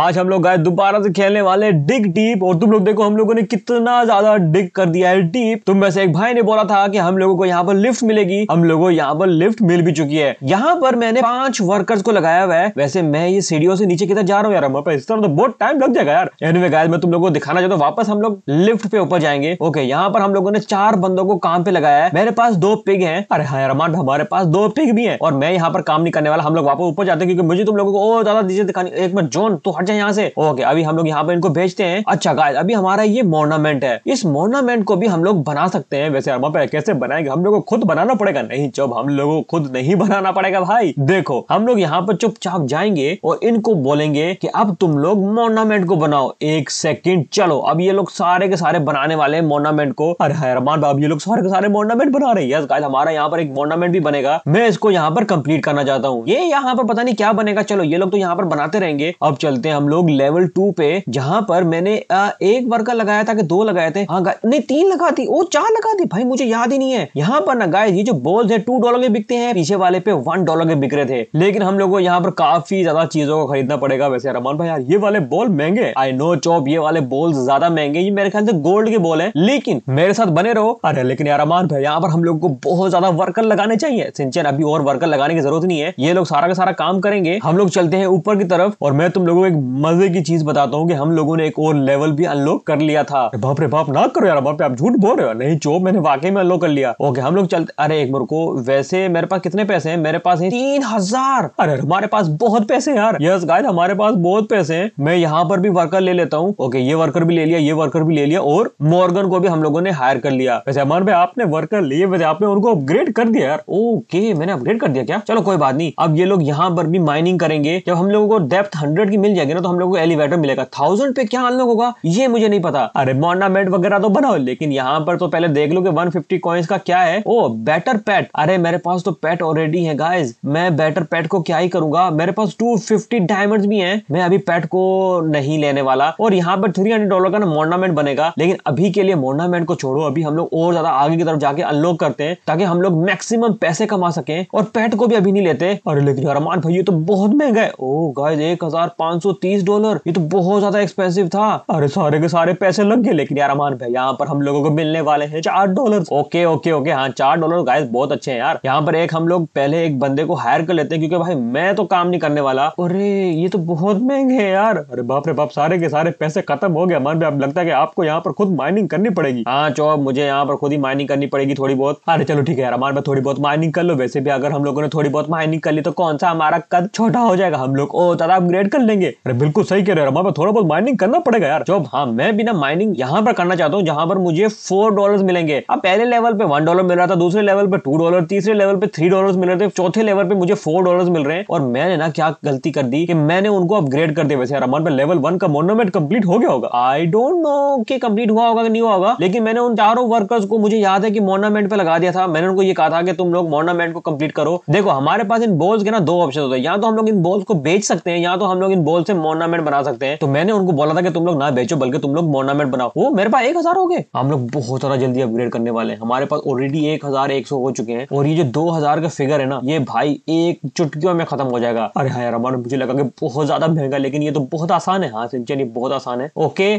आज हम लोग गए दोबारा से खेलने वाले डिग डीप और तुम लोग देखो हम लोगों ने कितना ज्यादा डिग कर दिया है डीप तुम वैसे एक भाई ने बोला था कि हम लोगों को यहाँ पर लिफ्ट मिलेगी हम लोगों यहाँ पर लिफ्ट मिल भी चुकी है यहाँ पर मैंने पांच वर्कर्स को लगाया हुआ है वैसे मैं ये सीढ़ियों से नीचे किधर जा रहा हूँ यार इस तरह तो बहुत टाइम लग जाएगा यार एनवे गाय तुम लोग को दिखाना चाहता हूँ वापस हम लोग लिफ्ट पे ऊपर जाएंगे ओके यहाँ पर हम लोगों ने चार बंदों को काम पे लगाया है मेरे पास दो पिग है अरे हाँ यार हमारे पास दो पिग भी है और मैं यहाँ पर काम नहीं करने वाला हम लोग वापस ऊपर जाते हैं क्योंकि मुझे तुम लोगों को और ज्यादा दिखाने दिखानी एक मिनट जोन तो हट जाए यहाँ से ओके अभी हम लोग यहाँ पर इनको भेजते हैं अच्छा गाय अभी हमारा ये मोर्नामेंट है इस मोर्नामेंट को भी हम लोग बना सकते हैं वैसे हम कैसे बनाएंगे हम लोग को खुद बनाना पड़ेगा नहीं जब हम लोगों को खुद नहीं बनाना पड़ेगा भाई देखो हम लोग यहाँ पर चुपचाप जाएंगे और इनको बोलेंगे कि अब तुम लोग मोर्नामेंट को बनाओ एक सेकंड चलो अब ये लोग सारे के सारे बनाने वाले हैं मोर्नामेंट को अरे हैरमान अब ये लोग सारे के सारे मोर्नामेंट बना रहे हैं यस हमारा यहाँ पर एक मोर्नामेंट भी बनेगा मैं इसको यहाँ पर कंप्लीट करना चाहता हूँ ये यहाँ पर पता नहीं क्या बनेगा चलो ये लोग तो यहाँ पर बनाते रहेंगे अब चलते हैं हम लोग लेवल टू पे जहां पर मैंने आ, एक वर्कर लगाया था कि दो लगाए थे हाँ नहीं तीन लगा थी वो चार लगा थी भाई मुझे याद ही नहीं है यहाँ पर ना गाय ये जो बॉल्स है टू डॉलर के बिकते हैं पीछे वाले पे वन डॉलर के बिक रहे थे लेकिन हम लोग को यहाँ पर काफी ज्यादा चीजों को खरीदना पड़ेगा वैसे रमान भाई यार ये वाले बॉल महंगे आई नो चौप ये वाले बॉल ज्यादा महंगे ये मेरे ख्याल से गोल्ड के बॉल है लेकिन मेरे साथ बने रहो अरे लेकिन यार रमान भाई यहाँ पर हम लोग को बहुत ज्यादा वर्कर लगाने चाहिए सिंचन अभी और वर्कर लगाने की जरूरत नहीं है ये लोग सारा का सारा काम करेंगे हम लोग चलते हैं ऊपर की तरफ और मैं तुम लोगों को एक मजे की चीज बताता हूँ कि हम लोगों ने एक और लेवल भी अनलॉक कर लिया था बाप रे बाप ना करो यार बाप रे आप झूठ बोल रहे हो नहीं चो मैंने वाकई में अनलॉक कर लिया ओके हम लोग चलते अरे एक मेरे को वैसे मेरे पास कितने पैसे हैं मेरे पास है तीन हजार अरे हमारे पास बहुत पैसे यार यस गाइस हमारे पास बहुत पैसे हैं मैं यहाँ पर भी वर्कर ले लेता हूँ ओके ये वर्कर भी ले लिया ये वर्कर भी ले लिया और मॉर्गन को भी हम लोगों ने हायर कर लिया वैसे अमन भाई आपने वर्कर लिए वैसे आपने उनको अपग्रेड कर दिया यार ओके मैंने अपग्रेड कर दिया क्या चलो कोई बात नहीं अब ये लोग यहाँ पर भी माइनिंग करेंगे जब हम लोगों को डेप्थ हंड्रेड की मिल जाएगी जाएंगे ना तो हम लोग को एलिवेटर मिलेगा थाउजेंड पे क्या अनलॉक होगा ये मुझे नहीं पता अरे मोर्नामेंट वगैरह तो बनाओ लेकिन यहाँ पर तो पहले देख लो कि 150 फिफ्टी का क्या है ओ बेटर पेट अरे मेरे पास तो पेट ऑलरेडी है गाइज मैं बेटर पेट को क्या ही करूंगा मेरे पास 250 डायमंड्स भी है मैं अभी पेट को नहीं लेने वाला और यहाँ पर थ्री डॉलर का ना मोर्नामेंट बनेगा लेकिन अभी के लिए मोर्नामेंट को छोड़ो अभी हम लोग और ज्यादा आगे की तरफ जाके अनलॉक करते हैं ताकि हम लोग मैक्सिमम पैसे कमा सके और पेट को भी अभी नहीं लेते अरे लेकिन अरमान भाई ये तो बहुत महंगा है ओ गाइज एक हजार पांच सौ तीस डॉलर ये तो बहुत ज्यादा एक्सपेंसिव था अरे सारे के सारे पैसे लग गए लेकिन यार अमान भाई यहाँ पर हम लोगों को मिलने वाले हैं चार डॉलर ओके ओके ओके हाँ चार डॉलर गाय बहुत अच्छे हैं यार यहाँ पर एक हम लोग पहले एक बंदे को हायर कर लेते हैं क्योंकि भाई मैं तो काम नहीं करने वाला अरे ये तो बहुत महंगे है यार अरे बाप रे बाप सारे के सारे पैसे खत्म हो गए अमान भाई अब लगता है आपको यहाँ पर खुद माइनिंग करनी पड़ेगी हाँ चो मुझे यहाँ पर खुद ही माइनिंग करनी पड़ेगी थोड़ी बहुत अरे चलो ठीक है यार अमान भाई थोड़ी बहुत माइनिंग कर लो वैसे भी अगर हम लोगों ने थोड़ी बहुत माइनिंग कर ली तो कौन सा हमारा कद छोटा हो जाएगा हम लोग ओ ज्यादा अपग्रेड कर लेंगे अरे बिल्कुल सही कह रहे हो पर थोड़ा बहुत माइनिंग करना पड़ेगा यार जॉब हाँ मैं बिना माइनिंग यहाँ पर करना चाहता हूँ जहां पर मुझे फोर डॉलर मिलेंगे अब पहले लेवल पे वन डॉलर मिल रहा था दूसरे लेवल पे टू डॉलर तीसरे लेवल पे थ्री डॉलर मिल रहे थे चौथे लेवल पे मुझे फोर डॉलर मिल रहे हैं और मैंने ना क्या गलती कर दी कि मैंने उनको अपग्रेड कर दिया वैसे यार हमारे लेवल वन का मोनोमेंट कंप्लीट हो गया होगा आई डोंट नो कि कंप्लीट हुआ होगा कि नहीं हुआ होगा लेकिन मैंने उन चारों वर्कर्स को मुझे याद है कि मोनोमेंट पे लगा दिया था मैंने उनको ये कहा था कि तुम लोग मोनोमेंट को कंप्लीट करो देखो हमारे पास इन बॉल्स के ना दो ऑप्शन होते हैं या तो हम लोग इन बॉल्स को बेच सकते हैं या तो हम लोग इन बॉल्स से मोर्नामेंट बना सकते हैं तो मैंने उनको बोला था कि तुम लोग ना बेचो बल्कि तुम लोग मोर्नामेंट बनाओ वो मेरे पास एक हजार हो गए हम लोग बहुत सारा जल्दी अपग्रेड करने वाले हैं हमारे पास ऑलरेडी एक हजार एक सौ हो चुके हैं और ये जो दो हजार का फिगर है ना ये भाई एक चुटकियों में खत्म हो जाएगा अरे हाँ यार हमारे मुझे लगा कि बहुत ज्यादा महंगा लेकिन ये तो बहुत आसान है हाँ सिंचन ये बहुत आसान है ओके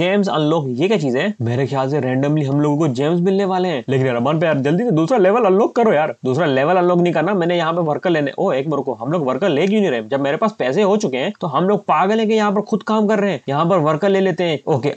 जेम्स अनलॉक ये क्या चीज है मेरे ख्याल से रैंडमली हम लोगों को जेम्स मिलने वाले हैं लेकिन रमान पे यार जल्दी से दूसरा लेवल अनलॉक करो यार दूसरा लेवल अनलॉक नहीं करना मैंने यहाँ पे वर्कर लेने ओ एक बार को हम लोग वर्कर ले क्यों नहीं रहे जब मेरे पास पैसे हो चुके हैं तो हम लोग पागल है कि यहाँ पर खुद काम कर रहे हैं यहाँ पर वर्कर ले लेते हैं ओके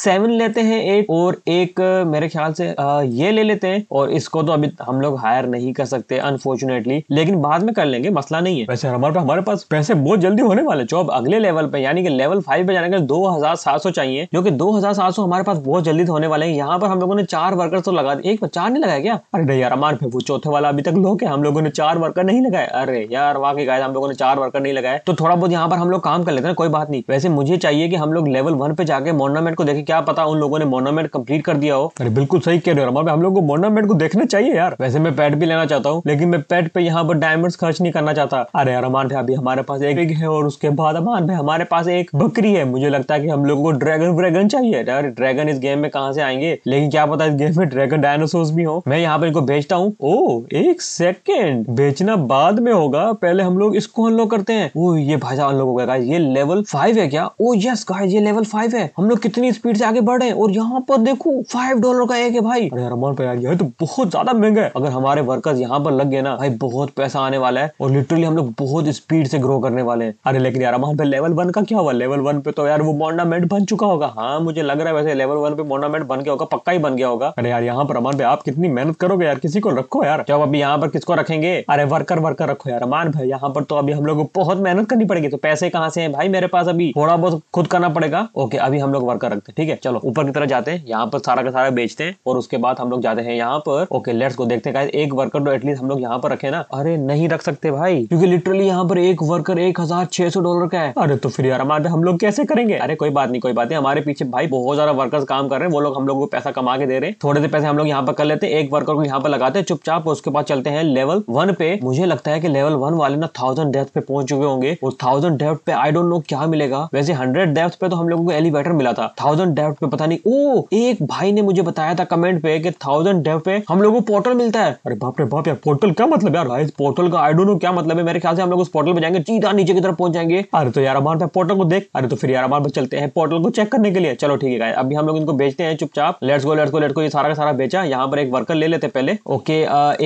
सेवन लेते हैं एक और एक मेरे ख्याल से आ, ये ले लेते हैं और इसको तो अभी हम लोग हायर नहीं कर सकते अनफॉर्चुनेटली लेकिन बाद में कर लेंगे मसला नहीं है वैसे हमारे हमारे पास पैसे बहुत जल्दी होने वाले जॉब अगले लेवल पे यानी कि लेवल फाइव पे जाने के लिए दो हजार सात सौ चाहिए जो कि दो हजार सात सौ हमारे पास बहुत जल्दी तो होने वाले हैं यहाँ पर हम लोगों ने चार वर्कर तो लगा दिए एक चार नहीं लगाया क्या अरे नहीं यार अमान वो चौथे वाला अभी तक लोग है हम लोगों ने चार वर्कर नहीं लगाए अरे यार वाकई गाय हम लोगों ने चार वर्कर नहीं लगाए तो थोड़ा बहुत यहाँ पर हम लोग लोग काम कर लेते हैं कोई बात नहीं वैसे मुझे चाहिए कि हम लोग लेवल वन पे जाके मोर्नामेंट को देखे क्या पता उन लोगों ने मोर्नामेंट कंप्लीट कर दिया हो अरे बिल्कुल सही कह रहे हो हम लोग को मोर्नामेंट को देखना चाहिए यार वैसे मैं पेट भी लेना चाहता हूँ लेकिन मैं पेट पे यहाँ पर डायमंड खर्च नहीं करना चाहता अरे यार अमान भाई अभी हमारे पास एक है और उसके बाद अमान भाई हमारे पास एक बकरी है मुझे लगता है कि हम लोगों को ड्रैगन व्रैगन चाहिए यार ड्रैगन इस गेम में कहा से आएंगे लेकिन क्या पता इस गेम में ड्रैगन डायनासोर भी हो मैं यहाँ पर इनको बेचता हूँ ओ एक सेकेंड बेचना बाद में होगा पहले हम लोग इसको अनलॉक करते हैं वो ये भाषा अनलॉक हो गया गाइस ये लेवल फाइव है क्या ओ यस गाइस ये लेवल फाइव है हम लोग कितनी स्पीड से आगे बढ़ रहे हैं और यहाँ पर देखो फाइव डॉलर का एक है भाई अरे रमन पे यार ये तो बहुत ज्यादा महंगा है अगर हमारे वर्कर्स यहाँ पर लग गए ना भाई बहुत पैसा आने वाला है और लिटरली हम लोग बहुत स्पीड से ग्रो करने वाले हैं अरे लेकिन यार वहां पे लेवल वन का क्या हुआ लेवल वन पे तो यार वो मोर्नामेंट बन चुका होगा हाँ मुझे लग रहा है वैसे लेवल वन पे मोर्नामेंट बन गया होगा पक्का ही बन गया होगा अरे यार यहाँ पर अमान पे आप कितनी मेहनत करोगे यार किसी को रखो यार जब अभी यहाँ पर किसको रखेंगे अरे वर्कर वर्कर रखो यार अमान भाई यहाँ पर तो अभी हम लोग को बहुत मेहनत करनी पड़ेगी तो पैसे कहाँ से है भाई मेरे पास अभी थोड़ा बहुत खुद करना पड़ेगा ओके अभी हम लोग वर्कर रखते हैं ठीक है चलो ऊपर की तरफ जाते हैं यहाँ पर सारा का सारा बेचते हैं और उसके बाद हम लोग जाते हैं यहाँ पर ओके लेट्स को देखते हैं एक वर्कर तो एटलीस्ट हम लोग यहाँ पर रखे ना अरे नहीं रख सकते भाई क्योंकि लिटरली यहाँ पर एक वर्कर एक हजार छह सौ डॉलर का है अरे तो फिर यार हमारे हम लोग कैसे करेंगे अरे कोई बात नहीं कोई बात नहीं हमारे पीछे भाई बहुत ज्यादा वर्कर्स काम कर रहे हैं वो लोग हम लोग को पैसा कमा के दे रहे हैं थोड़े से पैसे हम लोग यहाँ पर कर लेते हैं एक वर्कर को यहाँ पर लगाते हैं चुपचाप उसके बाद चलते हैं लेवल वन पे मुझे लगता है कि लेवल वन वाले ना थाउजेंड डेथ पे पहुंच चुके होंगे और थाउजेंड डेथ पे आई डोंट नो क्या मिलेगा वैसे हंड्रेड डेप्थ पे तो हम लोगों को एलिवेटर मिला था थाउजेंड डेप्थ पे पता नहीं ओ एक भाई ने मुझे बताया था कमेंट पे कि थाउजेंड डेप्थ पे हम लोगों को पोर्टल मिलता है अरे बाप रे बाप यार पोर्टल क्या मतलब यार भाई पोर्टल का आई डोंट नो क्या मतलब है मेरे ख्याल से हम लोग उस पोर्टल पे जाएंगे सीधा नीचे की तरफ पहुंच जाएंगे अरे तो यार हमारे पोर्टल को देख अरे तो फिर यार हमारे चलते हैं पोर्टल को चेक करने के लिए चलो ठीक है अभी हम लोग इनको बेचते हैं चुपचाप let's go let's go let's go ये सारा का सारा बेचा यहाँ पर एक वर्कर ले लेते पहले ओके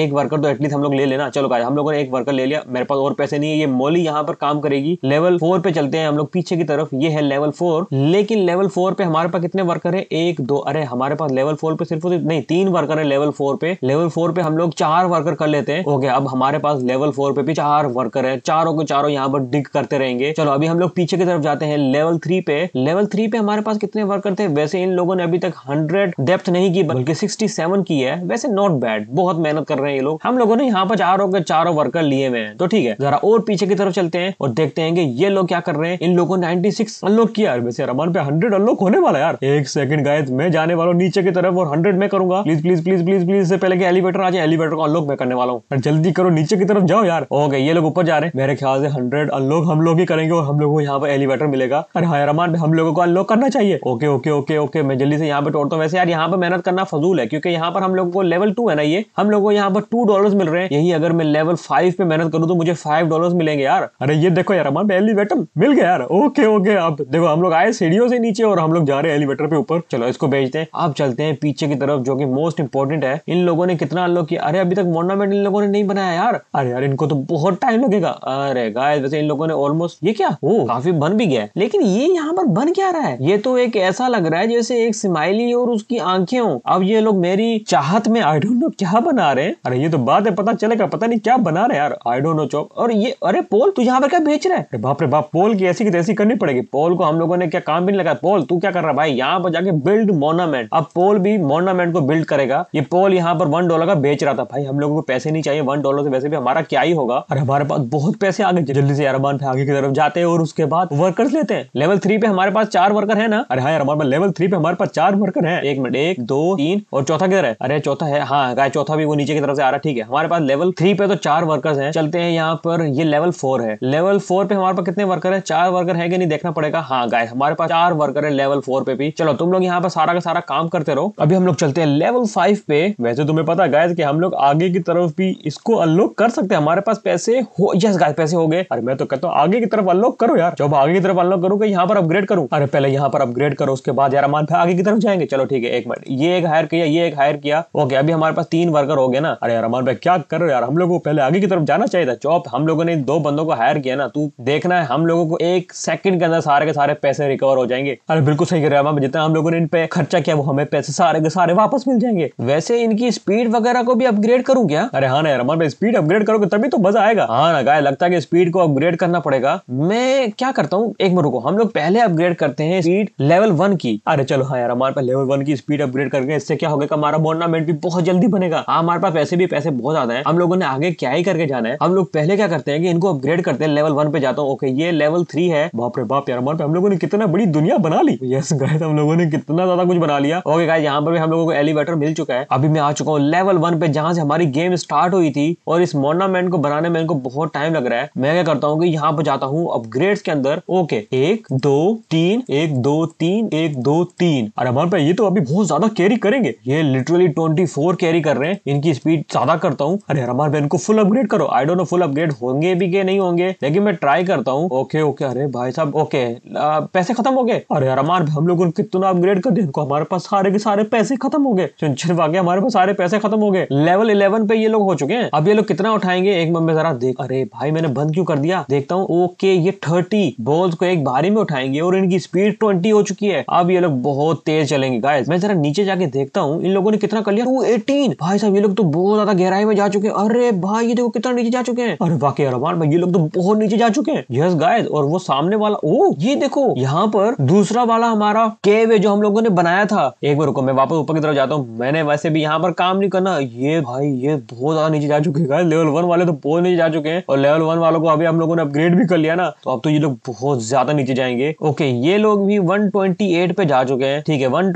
एक वर्कर तो एटलीस्ट हम लोग ले लेना चलो हम लोगों ने एक वर्कर ले लिया मेरे पास और पैसे नहीं है ये मोली यहाँ पर काम करेगी लेवल फोर फोर पे चलते हैं हम लोग पीछे की तरफ ये है लेवल फोर लेकिन लेवल फोर पे हमारे पास कितने वर्कर है एक दो अरे हमारे पास लेवल फोर पे सिर्फ नहीं तीन वर्कर है लेवल फोर पे लेवल फोर पे हम लोग चार वर्कर कर लेते हैं ओके अब हमारे पास लेवल फोर पे भी चार वर्कर है चारों को चारों यहाँ पर डिग करते रहेंगे चलो अभी हम लोग पीछे की तरफ जाते हैं लेवल थ्री पे लेवल थ्री पे हमारे पास कितने वर्कर थे वैसे इन लोगों ने अभी तक हंड्रेड डेप्थ नहीं की बल्कि सिक्सटी सेवन की है वैसे नॉट बैड बहुत मेहनत कर रहे हैं ये लोग हम लोगों ने यहाँ पर चारों के चारों वर्कर लिए हुए हैं तो ठीक है जरा और पीछे की तरफ चलते हैं और देखते हैं कि ये लोग क्या कर रहे हैं इन लोगों नाइनटी सिक्स अनलॉक किया यार वैसे रमन पे हंड्रेड अनलॉक होने वाला यार एक सेकंड गाय मैं जाने वाला हूँ नीचे की तरफ और हंड्रेड में करूंगा please please please please please से पहले एलिवेटर आ जाए एलिवेटर को अनलॉक मैं करने वाला हूँ जल्दी करो नीचे की तरफ जाओ यार ओके ये लोग ऊपर जा रहे हैं मेरे ख्याल से हंड्रेड अनलॉक हम लोग ही करेंगे और हम लोग को यहाँ पर एलिवेटर मिलेगा अरे हाँ रमान हम लोगों को अनलॉक करना चाहिए ओके ओके ओके ओके मैं जल्दी से यहाँ पे तोड़ता हूँ वैसे यार यहाँ पर मेहनत करना फजूल है क्योंकि यहाँ पर हम लोगों को लेवल टू है ना ये हम लोग को यहाँ पर टू डॉलर मिल रहे हैं यही अगर मैं लेवल फाइव पे मेहनत करूँ तो मुझे फाइव डॉलर मिलेंगे यार अरे ये देखो यार रमान पहली एलिवेटर मिल गया यार ओके ओके अब देखो हम लोग आए सीढ़ियों से नीचे और हम लोग जा रहे हैं एलिवेटर पे ऊपर चलो इसको भेजते हैं आप चलते हैं पीछे की तरफ जो की मोस्ट इंपोर्टेंट है इन लोगों ने कितना अनलॉक किया अरे अभी तक मोर्नामेंट इन लोगों ने नहीं बनाया यार अरे यार इनको तो बहुत टाइम लगेगा अरे गाय वैसे इन लोगों ने ऑलमोस्ट ये क्या हो काफी बन भी गया है लेकिन ये यहाँ पर बन क्या रहा है ये तो एक ऐसा लग रहा है जैसे एक स्माइली और उसकी आंखें हो अब ये लोग मेरी चाहत में आई डोंट नो क्या बना रहे हैं अरे ये तो बात है पता चलेगा पता नहीं क्या बना रहे यार आई डोंट नो चौक और ये अरे पोल तू यहाँ पर क्या बेच रहा है बाप रे वाह पोल की ऐसी की तैसी करनी पड़ेगी पोल को हम लोगों ने क्या काम भी नहीं लगाया पोल तू क्या कर रहा भाई यहाँ पर जाके बिल्ड मोनामेंट अब पोल भी मोनामेंट को बिल्ड करेगा ये पोल यहाँ पर वन डॉलर का बेच रहा था भाई हम लोगों को पैसे नहीं चाहिए वन डॉलर से वैसे भी हमारा क्या ही होगा और हमारे पास बहुत पैसे आगे जल्दी से अरबान पे आगे की तरफ जाते हैं और उसके बाद वर्कर्स लेते हैं लेवल थ्री पे हमारे पास चार वर्कर है ना अरे हाँ यार हमारे लेवल थ्री पे हमारे पास चार वर्कर है एक मिनट एक दो तीन और चौथा किधर है अरे चौथा है हाँ गाय हाँ, चौथा भी वो नीचे की तरफ से आ रहा ठीक है हमारे पास लेवल थ्री पे तो चार वर्कर्स है चलते हैं यहाँ पर ये लेवल फोर है लेवल फोर पे हमारे पास कितने वर्कर है चार वर्कर है कि नहीं देखना पड़ेगा हाँ गाय हमारे पास चार वर्कर है लेवल फोर पे भी चलो तुम लोग यहाँ पर सारा का सारा काम करते रहो अभी हम लोग चलते हैं लेवल फाइव पे वैसे तुम्हें पता गाय की हम लोग आगे की तरफ भी इसको अनलॉक कर सकते हैं हमारे पास पैसे हो यस गाय पैसे हो गए अरे मैं तो कहता हूँ आगे की तरफ अनलॉक करो यार जब आगे की तरफ अनलॉक करूंगा यहाँ पर अपग्रेड करूँ अरे पहले यहाँ पर अपग्रेड करो उसके बाद यार मान हमारे आगे की तरफ जाएंगे चलो ठीक है एक मिनट ये एक हायर किया ये एक हायर किया ओके अभी हमारे पास तीन वर्कर हो गए ना अरे यार मान भाई क्या करो यार हम लोग को पहले आगे की तरफ जाना चाहिए था चौप हम लोगों ने दो बंदों को हायर किया ना तू देखना है हम लोगों को एक सेकंड के अंदर सारे के सारे पैसे रिकवर हो जाएंगे अरे बिल्कुल सही कर रहे हैं जितना हम लोगों ने इन पे खर्चा किया वो हमें पैसे सारे के सारे वापस मिल जाएंगे वैसे इनकी स्पीड वगैरह को भी अपग्रेड करूँ क्या अरे हाँ ना यार स्पीड अपग्रेड करोगे तभी तो मजा आएगा हाँ ना गाय लगता है कि स्पीड को अपग्रेड करना पड़ेगा मैं क्या करता हूँ एक मिनट रुको हम लोग पहले अपग्रेड करते हैं स्पीड लेवल वन की अरे चलो हाँ यार हमारे पास लेवल वन की स्पीड अपग्रेड करके इससे क्या होगा हमारा बॉन्डामेंट भी बहुत जल्दी बनेगा हाँ हमारे पास पैसे भी पैसे बहुत ज्यादा है हम लोगों ने आगे क्या ही करके जाना है हम लोग पहले क्या करते हैं कि इनको अपग्रेड करते हैं लेवल वन पे जाता हूँ ओके ये लेवल थ्री है बाप रे बाप यार हम लोगों ने कितना बड़ी दुनिया बना ली यस गाइस हम लोगों ने कितना ज्यादा कुछ बना लिया ओके गाइस यहाँ पर भी हम लोगों को एलिवेटर मिल चुका है अभी मैं आ चुका हूँ लेवल वन पे जहाँ से हमारी गेम स्टार्ट हुई थी और इस मोर्नामेंट को बनाने में इनको बहुत टाइम लग रहा है मैं क्या करता हूँ की यहाँ पर जाता हूँ अपग्रेड के अंदर ओके एक दो तीन एक दो तीन एक दो तीन अरे हमारे पे ये तो अभी बहुत ज्यादा कैरी करेंगे ये लिटरली ट्वेंटी फोर कैरी कर रहे हैं इनकी स्पीड ज्यादा करता हूँ अरे हमारे इनको फुल अपग्रेड करो I don't know full upgrade होंगे भी के नहीं होंगे लेकिन मैं ट्राई करता हूँ ओके ओके अरे भाई साहब ओके आ, पैसे खत्म हो गए अरे यार हमारे हम लोग उनको कितना अपग्रेड कर दे उनको हमारे पास सारे के सारे पैसे खत्म हो गए टेंशन हमारे पास सारे पैसे खत्म हो गए लेवल इलेवन पे ये लोग हो चुके हैं अब ये लोग कितना उठाएंगे एक मम्मी जरा देख अरे भाई मैंने बंद क्यों कर दिया देखता हूँ ओके ये थर्टी बॉल्स को एक बारी में उठाएंगे और इनकी स्पीड ट्वेंटी हो चुकी है अब ये लोग बहुत तेज चलेंगे गाइस मैं जरा नीचे जाके देखता हूँ इन लोगों ने कितना कर लिया टू एटीन भाई साहब ये लोग तो बहुत ज्यादा गहराई में जा चुके हैं अरे भाई ये देखो कितना नीचे जा चुके हैं अरे बाकी अरमान भाई ये लोग तो बहुत नीचे जा चुके हैं यस गायद और वो सामने वाला ओ ये देखो यहाँ पर दूसरा वाला हमारा केव है जो हम लोगों ने बनाया था एक बार रुको मैं वापस ऊपर की तरफ जाता हूँ मैंने वैसे भी यहाँ पर काम नहीं करना ये भाई ये बहुत ज्यादा नीचे जा चुके हैं लेवल वन वाले तो बहुत नीचे जा चुके हैं और लेवल वन वालों को अभी हम लोगों ने अपग्रेड भी कर लिया ना तो अब तो ये लोग बहुत ज्यादा नीचे जाएंगे ओके ये लोग भी वन पे जा चुके हैं ठीक है वन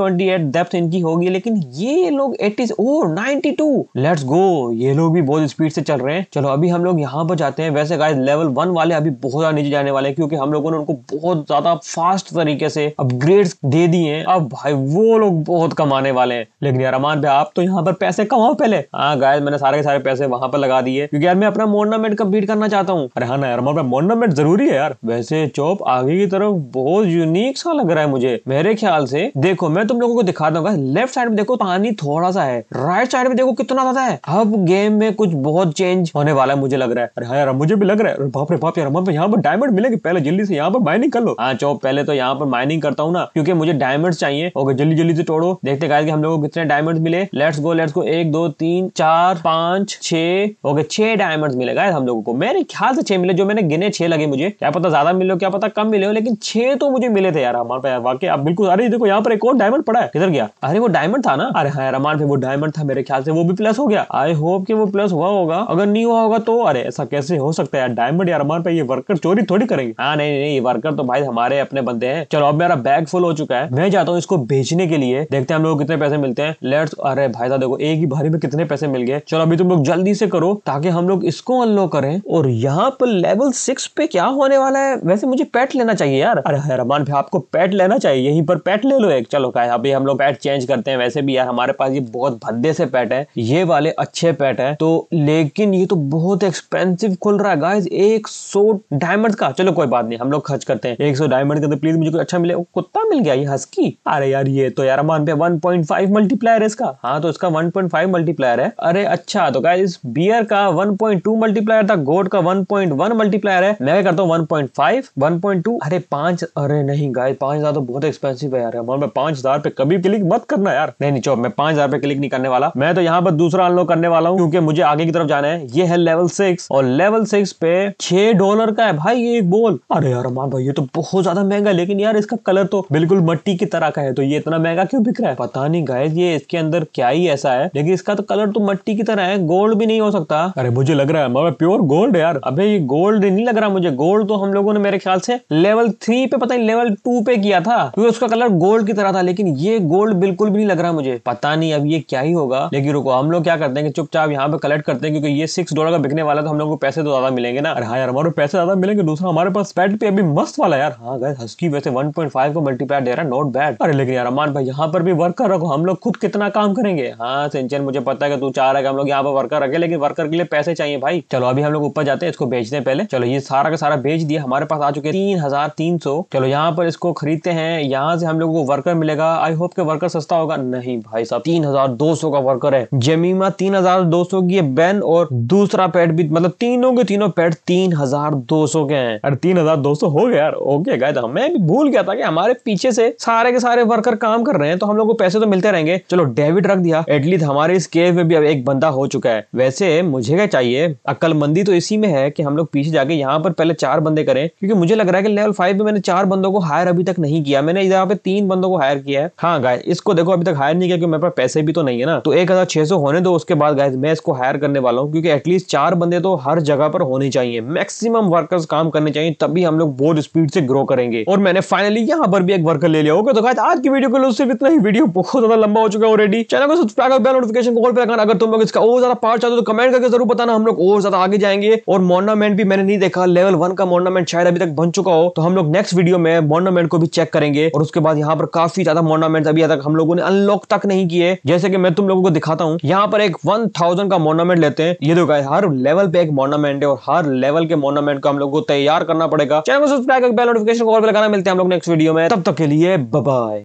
डेप्थ इनकी होगी लेकिन ये लोग 80 ओ नाइनटी लेट्स गो ये लोग भी बहुत स्पीड से चल रहे हैं चलो अभी हम लोग यहाँ पर जाते हैं वैसे गाय लेवल वन वाले अभी बहुत ज्यादा भेजे जाने वाले हैं क्योंकि हम लोगों ने उनको बहुत ज्यादा फास्ट तरीके से अपग्रेड दे दिए हैं अब भाई वो लोग बहुत कमाने वाले हैं लेकिन यार अमान भाई आप तो यहाँ पर पैसे कमाओ पहले हाँ गाय मैंने सारे के सारे पैसे वहां पर लगा दिए क्योंकि यार मैं अपना मोर्नामेंट कम्प्लीट करना चाहता हूँ अरे हाँ ना यार मोर्नामेंट जरूरी है यार वैसे चौप आगे की तरफ बहुत यूनिक सा लग रहा है मुझे मेरे ख्याल से देखो मैं तुम लोगों को दिखा दूंगा लेफ्ट साइड में देखो पानी थोड़ा सा है राइट साइड में देखो कितना ज्यादा है अब गेम में कुछ बहुत चेंज होने वाला है मुझे लग रहा है अरे हाँ यार मुझे भी लग रहा है बाप रे बाप यार यहाँ पर डायमंड मिलेगी पहले जल्दी से यहाँ पर माइनिंग कर लो हाँ चो पहले तो यहाँ पर माइनिंग करता हूँ ना क्योंकि मुझे डायमंड चाहिए ओके जल्दी जल्दी से तोड़ो देखते गाइस हम लोग को कितने डायमंड मिले लेट्स गो लेट्स गो एक दो तीन चार पांच छह ओके छह डायमंड मिले गाय हम लोगों को मेरे ख्याल से छह मिले जो मैंने गिने छह लगे मुझे क्या पता ज्यादा मिले हो क्या पता कम मिले हो लेकिन छह तो मुझे मिले थे यार हमारे पास वाकई आप बिल्कुल अरे देखो यहाँ पर एक और डायमंड पड़ा है किधर गया अरे वो डायमंड था ना अरे हाँ यार हमारे वो डायमंड था मेरे ख्याल से वो भी प्लस हो गया आई होप कि वो प्लस हुआ होगा अगर नहीं हुआ होगा तो अरे ऐसा कैसे हो सकता है यार डायमंड यार हमारे ये वर्कर चोरी वेट थोड़ी करेंगे हाँ नहीं नहीं वर्कर तो भाई हमारे अपने बंदे हैं चलो अब मेरा बैग फुल हो चुका है मैं जाता हूँ इसको बेचने के लिए देखते हैं हम लोग कितने पैसे मिलते हैं लेट्स अरे भाई साहब देखो एक ही भारी में कितने पैसे मिल गए चलो अभी तुम लोग जल्दी से करो ताकि हम लोग इसको अनलॉक करें और यहाँ पर लेवल सिक्स पे क्या होने वाला है वैसे मुझे पैट लेना चाहिए यार अरे रमान भाई आपको पैट लेना चाहिए यहीं पर पैट ले लो एक चलो का अभी हम लोग पैट चेंज करते हैं वैसे भी यार हमारे पास ये बहुत भद्दे से पैट है ये वाले अच्छे पैट है तो लेकिन ये तो बहुत एक्सपेंसिव खुल रहा है गाइस एक सौ डायमंड डायमंड्स का चलो कोई बात नहीं हम लोग खर्च करते हैं एक सौ डायमंड का तो प्लीज मुझे कुछ अच्छा मिले कुत्ता मिल गया ये हस्की अरे यार ये तो यार मान पे वन पॉइंट फाइव मल्टीप्लायर है इसका हाँ तो इसका वन पॉइंट फाइव मल्टीप्लायर है अरे अच्छा तो गाइस बियर का वन पॉइंट टू मल्टीप्लायर था गोड का वन पॉइंट वन मल्टीप्लायर है मैं क्या करता हूँ one point five one point two अरे पांच अरे नहीं गाय पांच हजार तो बहुत एक्सपेंसिव है यार मान पे पांच हजार पे कभी क्लिक मत करना यार नहीं नहीं चो मैं पांच हजार पे क्लिक नहीं करने वाला मैं तो यहाँ पर दूसरा अनलॉक करने वाला हूँ क्योंकि मुझे आगे की तरफ जाना है ये है लेवल सिक्स और लेवल सिक्स पे छह डॉलर का है भाई ये एक बॉल अरे यार अरमान भाई ये तो बहुत ज्यादा महंगा लेकिन यार इसका कलर तो बिल्कुल मट्टी की तरह का है तो ये इतना महंगा क्यों बिक रहा है पता नहीं गाय ये इसके अंदर क्या ही ऐसा है लेकिन इसका तो कलर तो मट्टी की तरह है गोल्ड भी नहीं हो सकता अरे मुझे लग रहा है मैं प्योर गोल्ड यार अबे ये गोल्ड नहीं लग रहा मुझे गोल्ड तो हम लोगों ने मेरे ख्याल से लेवल थ्री पे पता नहीं लेवल टू पे किया था क्योंकि उसका कलर गोल्ड की तरह था लेकिन ये गोल्ड बिल्कुल भी नहीं लग रहा मुझे पता नहीं अब ये क्या ही होगा लेकिन रुको हम लोग क्या करते हैं चुपचाप यहाँ पे कलेक्ट करते हैं क्योंकि ये सिक्स डॉलर का बिकने वाला तो हम लोग को पैसे तो ज्यादा मिलेंगे ना अरे हाँ यार हमारे पैसे ज्यादा मिलेंगे दूसरा हमारे पास पैट पे अभी मस्त वाला यार हाँ गए हस्की वैसे 1.5 को मल्टीप्लायर दे रहा है नॉट बैड अरे लेकिन यार अमान भाई यहाँ पर भी वर्कर रखो हम लोग खुद कितना काम करेंगे हाँ सिंचन मुझे पता है कि तू चाह रहा है हम लोग यहाँ पर वर्कर रखे लेकिन वर्कर के लिए पैसे चाहिए भाई चलो अभी हम लोग ऊपर जाते हैं इसको बेचते हैं पहले चलो ये सारा का सारा बेच दिया हमारे पास आ चुके तीन हजार तीन सौ चलो यहाँ पर इसको खरीदते हैं यहाँ से हम लोग को वर्कर मिलेगा आई होप के वर्कर सस्ता होगा नहीं भाई साहब तीन हजार दो सौ का वर्कर है जमीमा तीन हजार दो सौ की बैन और दूसरा पैट भी मतलब तीनों के तीनों पैट तीन हजार दो सौ के अरे तीन हजार दो सौ हो गया यार ओके गए था मैं भी भूल गया था कि हमारे पीछे से सारे के सारे वर्कर काम कर रहे हैं तो हम लोग को पैसे तो मिलते रहेंगे चलो डेबिट रख दिया एटलीस्ट हमारे इस केव में भी अब एक बंदा हो चुका है वैसे मुझे क्या चाहिए अक्लमंदी तो इसी में है कि हम लोग पीछे जाके यहाँ पर पहले चार बंदे करें क्योंकि मुझे लग रहा है कि लेवल फाइव में मैंने चार बंदों को हायर अभी तक नहीं किया मैंने यहाँ पे तीन बंदों को हायर किया है हाँ गाय इसको देखो अभी तक हायर नहीं किया क्योंकि मेरे पास पैसे भी तो नहीं है ना तो एक हजार छह सौ होने दो उसके बाद गाय मैं इसको हायर करने वाला हूँ क्योंकि एटलीस्ट चार बंदे तो हर जगह पर होने चाहिए मैक्सिमम वर्कर्स काम करने चाहिए तभी हम लोग बहुत स्पीड से ग्रो करेंगे और मैंने फाइनली यहाँ पर भी एक वर्कर ले लिया होगा तो गाइस आज की वीडियो को सिर्फ इतना ही वीडियो बहुत ज्यादा लंबा हो चुका है ऑलरेडी चैनल को सब्सक्राइब और बेल नोटिफिकेशन कॉल पर रखना अगर तुम लोग इसका और ज्यादा पार्ट चाहते हो तो कमेंट करके जरूर बताना हम लोग और ज्यादा आगे जाएंगे और मोर्नामेंट भी मैंने नहीं देखा लेवल वन का मोर्नामेंट शायद अभी तक बन चुका हो तो हम लोग नेक्स्ट वीडियो में मोर्नामेंट को भी चेक करेंगे और उसके बाद यहाँ पर काफी ज्यादा मोर्नामेंट अभी तक हम लोगों ने अनलॉक तक नहीं किए जैसे कि मैं तुम लोगों को दिखाता हूँ यहाँ पर एक वन थाउजेंड का मोर्नामेंट लेते हैं ये देखो हर लेवल पे एक मोर्नामेंट है और हर लेवल के मोर्नामेंट को हम लोग को तय तैयार करना पड़ेगा चैनल को सब्सक्राइब बेल नोटिफिकेशन को और लगाना मिलते हैं हम लोग नेक्स्ट वीडियो में तब तक के लिए बाय